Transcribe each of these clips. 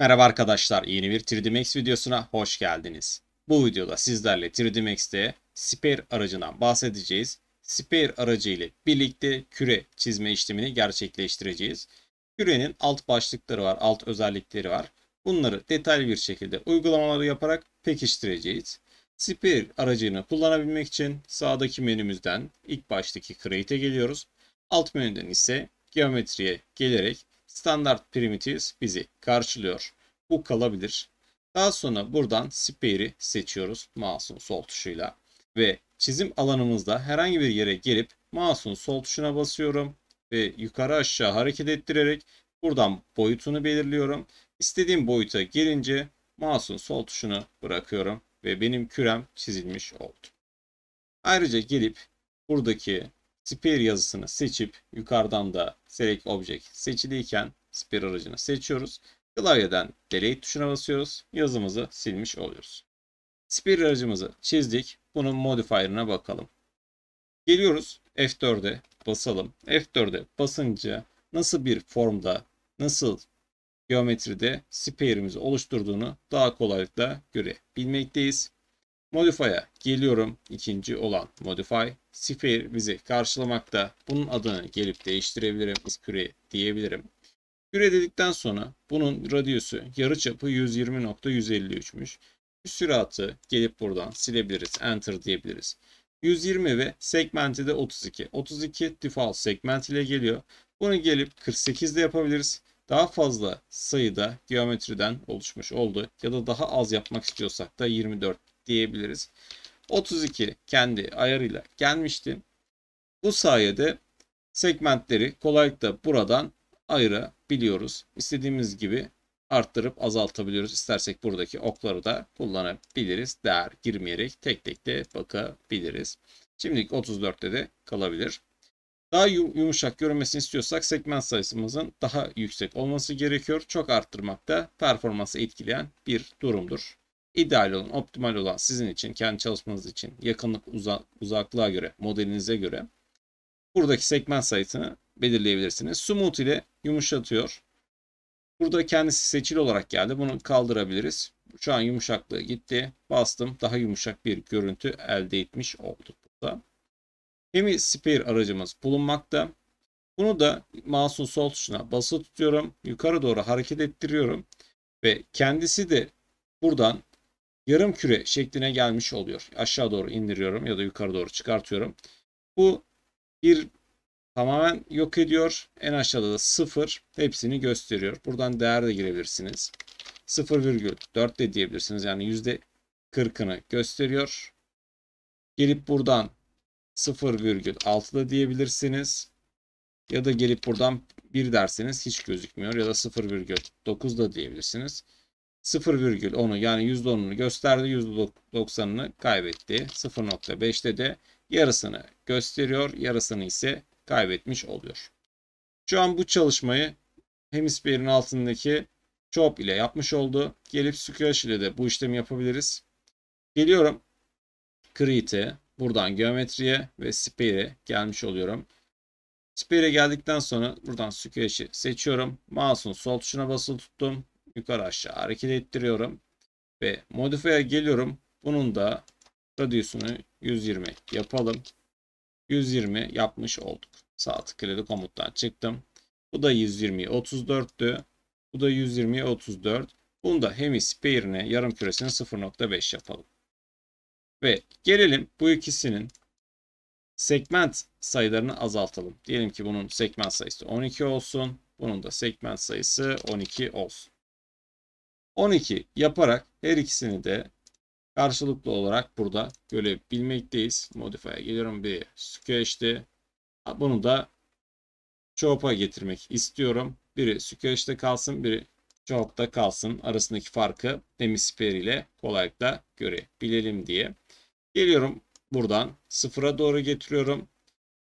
Merhaba arkadaşlar, yeni bir 3D Max videosuna hoş geldiniz. Bu videoda sizlerle 3D Max'te Spare aracından bahsedeceğiz. Spare aracı ile birlikte küre çizme işlemini gerçekleştireceğiz. Kürenin alt başlıkları var, alt özellikleri var. Bunları detaylı bir şekilde uygulamaları yaparak pekiştireceğiz. Spare aracını kullanabilmek için sağdaki menümüzden ilk baştaki Create'e geliyoruz. Alt menüden ise geometriye gelerek standart primitives bizi karşılıyor. Bu kalabilir. Daha sonra buradan spare'i seçiyoruz mouse'un sol tuşuyla. Ve çizim alanımızda herhangi bir yere gelip mouse'un sol tuşuna basıyorum. Ve yukarı aşağı hareket ettirerek buradan boyutunu belirliyorum. İstediğim boyuta gelince mouse'un sol tuşunu bırakıyorum. Ve benim kürem çizilmiş oldu. Ayrıca gelip buradaki Sphere yazısını seçip yukarıdan da Select Object seçiliyken Sphere aracını seçiyoruz. Klavyeden Delete tuşuna basıyoruz. Yazımızı silmiş oluyoruz. Sphere aracımızı çizdik. Bunun modifier'ına bakalım. Geliyoruz F4'e basalım. F4'e basınca nasıl bir formda, nasıl geometride spare'imizi oluşturduğunu daha kolaylıkla görebilmekteyiz. Modify'a geliyorum. ikinci olan Modify. Sphere bizi karşılamakta. Bunun adını gelip değiştirebilirim. Küre diyebilirim. Küre dedikten sonra bunun radyüsü yarıçapı 120.153'müş. Süratı gelip buradan silebiliriz. Enter diyebiliriz. 120 ve segmenti de 32. 32 default segment ile geliyor. Bunu gelip 48 de yapabiliriz. Daha fazla sayıda geometriden oluşmuş oldu. Ya da daha az yapmak istiyorsak da 24 diyebiliriz. 32 kendi ayarıyla gelmişti. Bu sayede segmentleri kolaylıkla buradan ayırabiliyoruz. İstediğimiz gibi arttırıp azaltabiliyoruz. İstersek buradaki okları da kullanabiliriz. Değer girmeyerek tek tek de bakabiliriz. Şimdilik 34'te de kalabilir. Daha yumuşak görünmesini istiyorsak segment sayısımızın daha yüksek olması gerekiyor. Çok arttırmak da performansı etkileyen bir durumdur. İdeal olan, optimal olan sizin için, kendi çalışmanız için yakınlık uza uzaklığa göre, modelinize göre buradaki segment sayısını belirleyebilirsiniz. Smooth ile yumuşatıyor. Burada kendisi seçili olarak geldi. Bunu kaldırabiliriz. Şu an yumuşaklığı gitti. Bastım. Daha yumuşak bir görüntü elde etmiş olduk burada. Hemi Sphere aracımız bulunmakta. Bunu da mouse'un sol tuşuna basılı tutuyorum. Yukarı doğru hareket ettiriyorum. Ve kendisi de buradan yarım küre şekline gelmiş oluyor. Aşağı doğru indiriyorum ya da yukarı doğru çıkartıyorum. Bu bir tamamen yok ediyor. En aşağıda da sıfır. hepsini gösteriyor. Buradan değer de girebilirsiniz. 0,4 de diyebilirsiniz. Yani %40'ını gösteriyor. Gelip buradan 0,6 da diyebilirsiniz. Ya da gelip buradan 1 derseniz hiç gözükmüyor. Ya da 0,9 da diyebilirsiniz. 0,10'u yani %10'unu gösterdi. %90'ını kaybetti. 0.5'te de yarısını gösteriyor. Yarısını ise kaybetmiş oluyor. Şu an bu çalışmayı hemisferin altındaki chop ile yapmış oldu. Gelip squash ile de bu işlemi yapabiliriz. Geliyorum. Create'e, buradan geometriye ve spare'e gelmiş oluyorum. Spare'e geldikten sonra buradan squash'i seçiyorum. Mouse'un sol tuşuna basılı tuttum yukarı aşağı hareket ettiriyorum. Ve modify'a geliyorum. Bunun da radiusunu 120 yapalım. 120 yapmış olduk. Sağ tıklayıp komuttan çıktım. Bu da 120, 34'tü. Bu da 120, 34. Bunu da hemisferine yarım küresine 0.5 yapalım. Ve gelelim bu ikisinin segment sayılarını azaltalım. Diyelim ki bunun segment sayısı 12 olsun. Bunun da segment sayısı 12 olsun. 12 yaparak her ikisini de karşılıklı olarak burada görebilmekteyiz. Modify'a geliyorum bir skeçti. Bunu da Chopa getirmek istiyorum. Biri skeçte kalsın, biri Chopta kalsın. Arasındaki farkı demisper ile kolaylıkla görebilelim diye. Geliyorum buradan sıfıra doğru getiriyorum.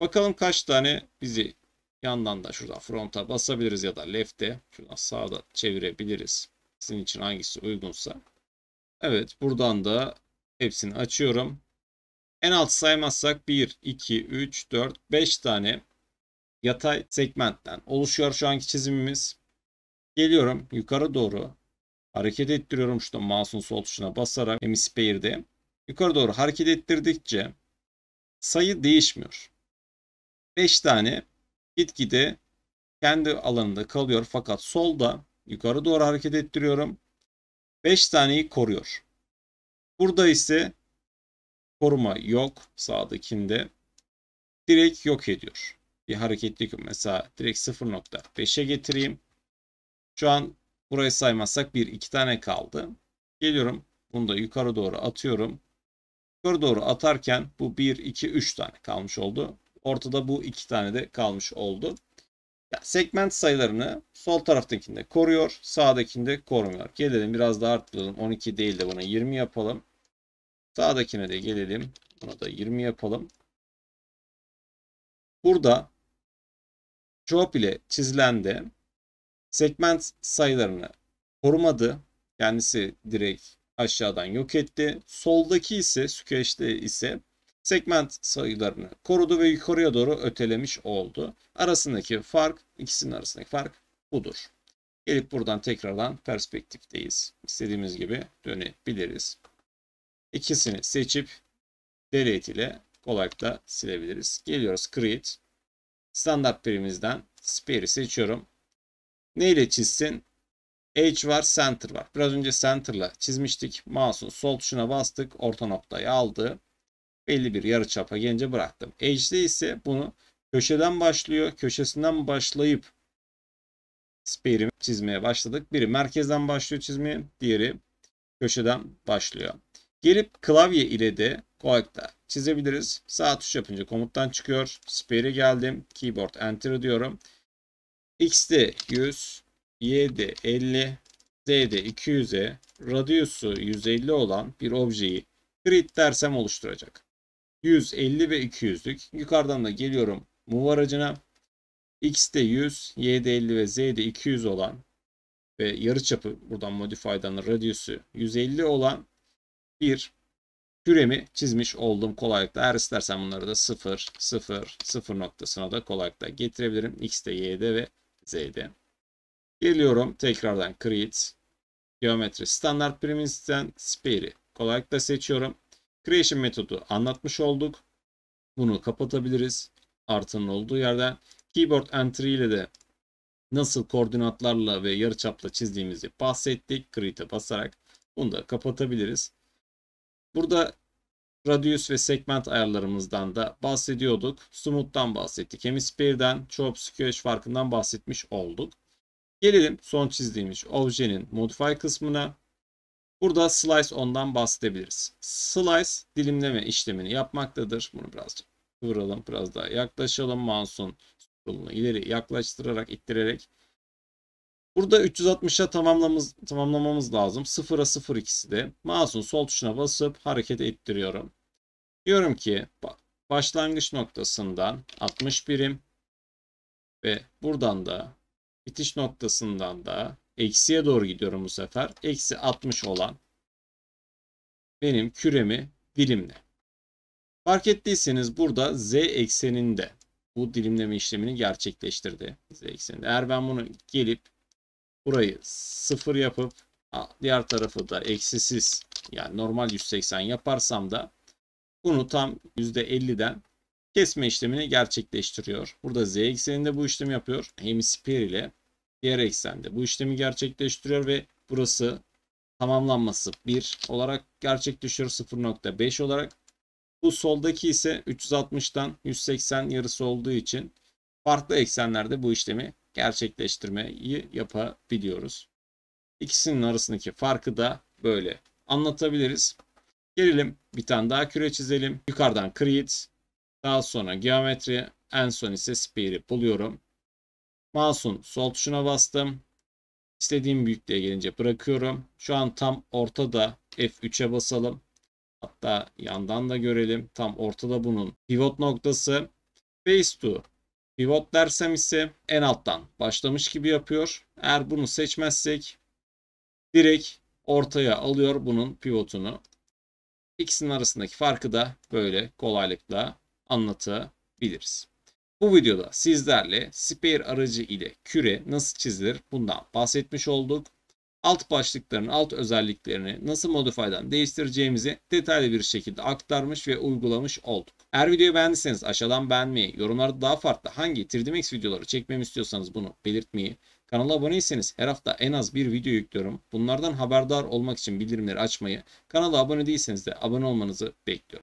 Bakalım kaç tane bizi yandan da şuradan fronta basabiliriz ya da left'e şuradan sağda çevirebiliriz sizin için hangisi uygunsa. Evet buradan da hepsini açıyorum. En alt saymazsak 1, 2, 3, 4, 5 tane yatay segmentten oluşuyor şu anki çizimimiz. Geliyorum yukarı doğru hareket ettiriyorum şurada mouse'un sol tuşuna basarak hemisferde. Yukarı doğru hareket ettirdikçe sayı değişmiyor. 5 tane gitgide kendi alanında kalıyor fakat solda Yukarı doğru hareket ettiriyorum. 5 taneyi koruyor. Burada ise koruma yok sağdakinde. Direkt yok ediyor. Bir hareketlik yok. Mesela direkt 0.5'e getireyim. Şu an burayı saymazsak 1 2 tane kaldı. Geliyorum. Bunu da yukarı doğru atıyorum. Yukarı doğru atarken bu 1 2 3 tane kalmış oldu. Ortada bu 2 tane de kalmış oldu. Yani segment sayılarını sol taraftakinde koruyor, sağdakinde korumuyor. Gelelim biraz daha arttıralım. 12 değil de buna 20 yapalım. Sağdakine de gelelim. Buna da 20 yapalım. Burada job ile çizilende segment sayılarını korumadı. Kendisi direkt aşağıdan yok etti. Soldaki ise skeçte ise segment sayılarını korudu ve yukarıya doğru ötelemiş oldu. Arasındaki fark, ikisinin arasındaki fark budur. Gelip buradan tekrardan perspektifteyiz. İstediğimiz gibi dönebiliriz. İkisini seçip delete ile kolaylıkla silebiliriz. Geliyoruz create. Standart birimizden spare'i seçiyorum. Ne ile çizsin? Edge var, center var. Biraz önce center'la çizmiştik. Mouse'un sol tuşuna bastık. Orta noktayı aldı belli bir yarı çapa gelince bıraktım. Edge'de ise bunu köşeden başlıyor. Köşesinden başlayıp spare'i çizmeye başladık. Biri merkezden başlıyor çizmeye, diğeri köşeden başlıyor. Gelip klavye ile de Koak'ta çizebiliriz. Sağ tuş yapınca komuttan çıkıyor. Spare'e geldim. Keyboard Enter diyorum. X'de 100, Y'de 50, Z'de 200'e, radiusu 150 olan bir objeyi grid dersem oluşturacak. 150 ve 200'lük. Yukarıdan da geliyorum move aracına. X de 100, Y de 50 ve Z de 200 olan ve yarıçapı buradan modify'dan radius'u 150 olan bir küremi çizmiş oldum kolaylıkla. Eğer istersen bunları da 0, 0, 0 noktasına da kolaylıkla getirebilirim. X de, y de ve z de. Geliyorum tekrardan create. Geometri standart primimizden spare'i kolaylıkla seçiyorum. Creation metodu anlatmış olduk. Bunu kapatabiliriz. Artının olduğu yerden. Keyboard entry ile de nasıl koordinatlarla ve yarıçapla çizdiğimizi bahsettik. Create'e basarak bunu da kapatabiliriz. Burada radius ve segment ayarlarımızdan da bahsediyorduk. Smooth'tan bahsettik. Hemisphere'den chop skewesh farkından bahsetmiş olduk. Gelelim son çizdiğimiz objenin modify kısmına. Burada slice ondan bahsedebiliriz. Slice dilimleme işlemini yapmaktadır. Bunu birazcık kıvıralım. Biraz daha yaklaşalım. Mouse'un solunu ileri yaklaştırarak, ittirerek. Burada 360'a tamamlamamız, tamamlamamız lazım. 0'a 0 ikisi de. Mouse'un sol tuşuna basıp hareket ettiriyorum. Diyorum ki başlangıç noktasından 60 birim ve buradan da bitiş noktasından da Eksiye doğru gidiyorum bu sefer. Eksi 60 olan benim küremi dilimle. Fark ettiyseniz burada z ekseninde bu dilimleme işlemini gerçekleştirdi. Z ekseninde. Eğer ben bunu gelip burayı sıfır yapıp diğer tarafı da eksisiz yani normal 180 yaparsam da bunu tam %50'den kesme işlemini gerçekleştiriyor. Burada z ekseninde bu işlemi yapıyor. Hemisphere ile diğer eksende bu işlemi gerçekleştiriyor ve burası tamamlanması 1 olarak gerçekleşiyor 0.5 olarak. Bu soldaki ise 360'tan 180 yarısı olduğu için farklı eksenlerde bu işlemi gerçekleştirmeyi yapabiliyoruz. İkisinin arasındaki farkı da böyle anlatabiliriz. Gelelim bir tane daha küre çizelim. Yukarıdan create, daha sonra geometri, en son ise spire'i buluyorum. Mouse'un sol tuşuna bastım. İstediğim büyüklüğe gelince bırakıyorum. Şu an tam ortada F3'e basalım. Hatta yandan da görelim. Tam ortada bunun pivot noktası. Base to pivot dersem ise en alttan başlamış gibi yapıyor. Eğer bunu seçmezsek direkt ortaya alıyor bunun pivotunu. İkisinin arasındaki farkı da böyle kolaylıkla anlatabiliriz. Bu videoda sizlerle spare aracı ile küre nasıl çizilir bundan bahsetmiş olduk. Alt başlıkların alt özelliklerini nasıl modify'dan değiştireceğimizi detaylı bir şekilde aktarmış ve uygulamış olduk. Eğer videoyu beğendiyseniz aşağıdan beğenmeyi, yorumlarda daha farklı hangi 3D videoları çekmemi istiyorsanız bunu belirtmeyi, Kanala aboneyseniz her hafta en az bir video yüklüyorum. Bunlardan haberdar olmak için bildirimleri açmayı, kanala abone değilseniz de abone olmanızı bekliyorum.